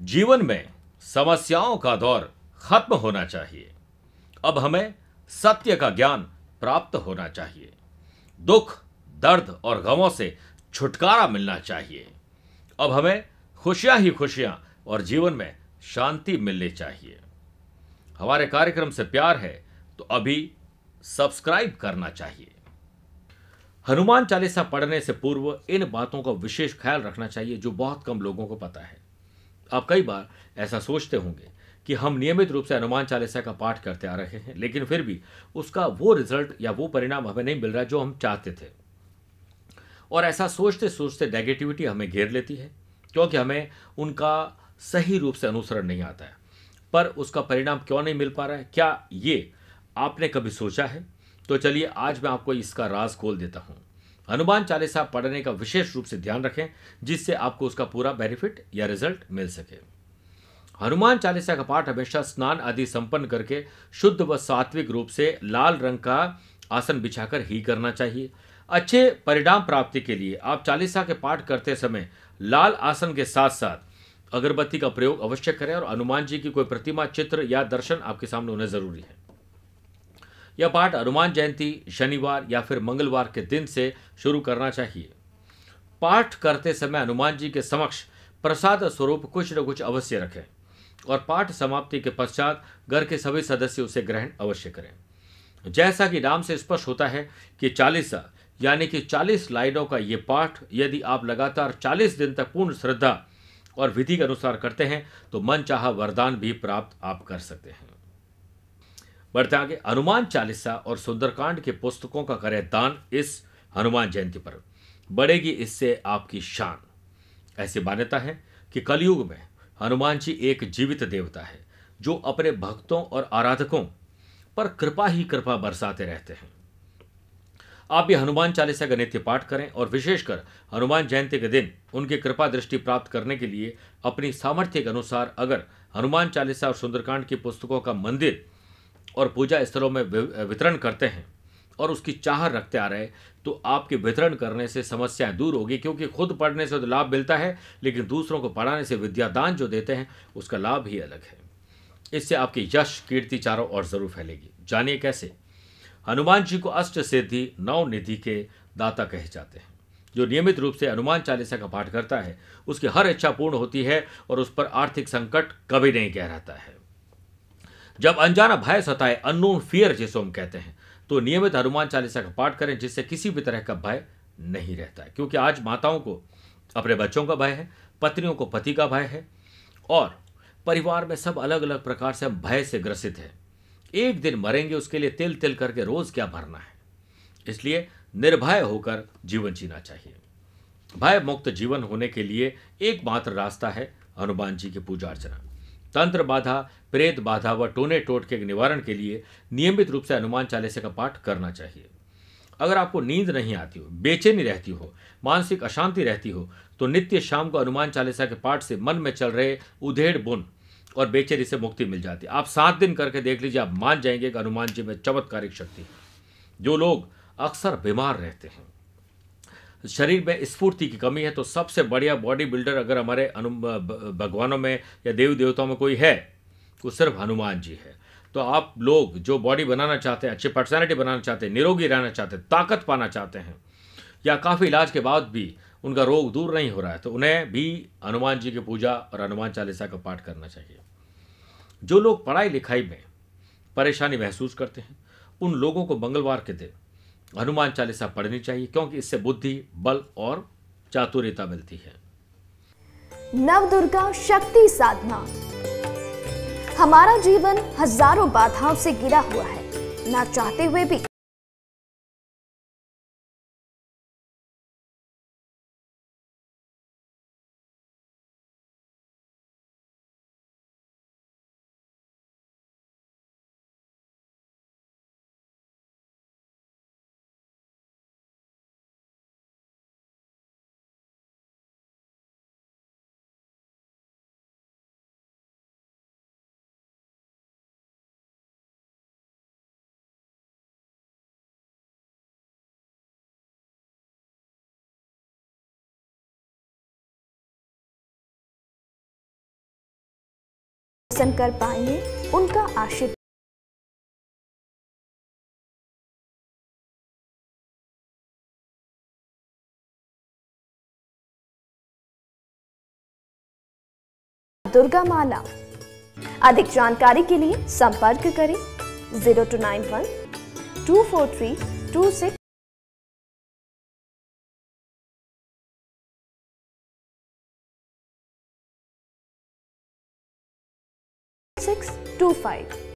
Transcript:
जीवन में समस्याओं का दौर खत्म होना चाहिए अब हमें सत्य का ज्ञान प्राप्त होना चाहिए दुख दर्द और गमों से छुटकारा मिलना चाहिए अब हमें खुशियां ही खुशियां और जीवन में शांति मिलनी चाहिए हमारे कार्यक्रम से प्यार है तो अभी सब्सक्राइब करना चाहिए हनुमान चालीसा पढ़ने से पूर्व इन बातों का विशेष ख्याल रखना चाहिए जो बहुत कम लोगों को पता है आप कई बार ऐसा सोचते होंगे कि हम नियमित रूप से हनुमान चालीसा का पाठ करते आ रहे हैं लेकिन फिर भी उसका वो रिजल्ट या वो परिणाम हमें नहीं मिल रहा जो हम चाहते थे और ऐसा सोचते सोचते नेगेटिविटी हमें घेर लेती है क्योंकि हमें उनका सही रूप से अनुसरण नहीं आता है पर उसका परिणाम क्यों नहीं मिल पा रहा है क्या ये आपने कभी सोचा है तो चलिए आज मैं आपको इसका राज खोल देता हूँ हनुमान चालीसा पढ़ने का विशेष रूप से ध्यान रखें जिससे आपको उसका पूरा बेनिफिट या रिजल्ट मिल सके हनुमान चालीसा का पाठ हमेशा स्नान आदि संपन्न करके शुद्ध व सात्विक रूप से लाल रंग का आसन बिछाकर ही करना चाहिए अच्छे परिणाम प्राप्ति के लिए आप चालीसा के पाठ करते समय लाल आसन के साथ साथ अगरबत्ती का प्रयोग अवश्य करें और हनुमान जी की कोई प्रतिमा चित्र या दर्शन आपके सामने होना जरूरी है यह पाठ हनुमान जयंती शनिवार या फिर मंगलवार के दिन से शुरू करना चाहिए पाठ करते समय हनुमान जी के समक्ष प्रसाद स्वरूप कुछ न कुछ अवश्य रखें और पाठ समाप्ति के पश्चात घर के सभी सदस्य उसे ग्रहण अवश्य करें जैसा कि नाम से स्पष्ट होता है कि चालीसा यानी कि चालीस लाइनों का ये पाठ यदि आप लगातार चालीस दिन तक पूर्ण श्रद्धा और विधि के अनुसार करते हैं तो मन चाह वरदान भी प्राप्त आप कर सकते हैं बढ़ते आगे हनुमान चालीसा और सुंदरकांड के पुस्तकों का करें दान इस हनुमान जयंती पर बढ़ेगी इससे आपकी शान ऐसी मान्यता है कि कलयुग में हनुमान जी एक जीवित देवता है जो अपने भक्तों और आराधकों पर कृपा ही कृपा बरसाते रहते हैं आप भी हनुमान चालीसा का नित्य पाठ करें और विशेषकर हनुमान जयंती के दिन उनकी कृपा दृष्टि प्राप्त करने के लिए अपनी सामर्थ्य के अनुसार अगर हनुमान चालीसा और सुंदरकांड की पुस्तकों का मंदिर और पूजा स्थलों में वितरण करते हैं और उसकी चाह रखते आ रहे तो आपके वितरण करने से समस्याएं दूर होगी क्योंकि खुद पढ़ने से तो लाभ मिलता है लेकिन दूसरों को पढ़ाने से विद्यादान जो देते हैं उसका लाभ ही अलग है इससे आपकी यश कीर्ति चारों ओर जरूर फैलेगी जानिए कैसे हनुमान जी को अष्ट सिद्धि नव निधि के दाता कहे जाते हैं जो नियमित रूप से हनुमान चालीसा का पाठ करता है उसकी हर इच्छा पूर्ण होती है और उस पर आर्थिक संकट कभी नहीं गहराता है जब अनजाना भय सताए अननोन फियर जिसे हम कहते हैं तो नियमित हनुमान चालीसा का पाठ करें जिससे किसी भी तरह का भय नहीं रहता है क्योंकि आज माताओं को अपने बच्चों का भय है पत्नियों को पति का भय है और परिवार में सब अलग अलग प्रकार से हम भय से ग्रसित हैं एक दिन मरेंगे उसके लिए तिल तिल करके रोज क्या भरना है इसलिए निर्भय होकर जीवन जीना चाहिए भय मुक्त जीवन होने के लिए एकमात्र रास्ता है हनुमान जी की पूजा अर्चना तंत्र बाधा प्रेत बाधा व टोने टोट के निवारण के लिए नियमित रूप से हनुमान चालीसा का पाठ करना चाहिए अगर आपको नींद नहीं आती हो बेचैनी रहती हो मानसिक अशांति रहती हो तो नित्य शाम को हनुमान चालीसा के पाठ से मन में चल रहे उधेड़ बुन और बेचैनी से मुक्ति मिल जाती है आप सात दिन करके देख लीजिए आप मान जाएंगे कि हनुमान जी में चमत्कारिक शक्ति है जो लोग अक्सर बीमार रहते हैं शरीर में स्फूर्ति की कमी है तो सबसे बढ़िया बॉडी बिल्डर अगर हमारे अनु भगवानों में या देवी देवताओं में कोई है वो सिर्फ हनुमान जी है तो आप लोग जो बॉडी बनाना चाहते हैं अच्छी पर्सनैलिटी बनाना चाहते हैं निरोगी रहना चाहते हैं ताकत पाना चाहते हैं या काफ़ी इलाज के बाद भी उनका रोग दूर नहीं हो रहा है तो उन्हें भी हनुमान जी की पूजा और हनुमान चालीसा का पाठ करना चाहिए जो लोग पढ़ाई लिखाई में परेशानी महसूस करते हैं उन लोगों को मंगलवार के दिन हनुमान चालीसा पढ़नी चाहिए क्योंकि इससे बुद्धि बल और चातुर्यता मिलती है नव दुर्गा शक्ति साधना हमारा जीवन हजारों बाधाओं से गिरा हुआ है ना चाहते हुए भी दर्शन कर पाएंगे उनका आशीर्वाद दुर्गा माला अधिक जानकारी के लिए संपर्क करें zero two nine one two four three two six 625.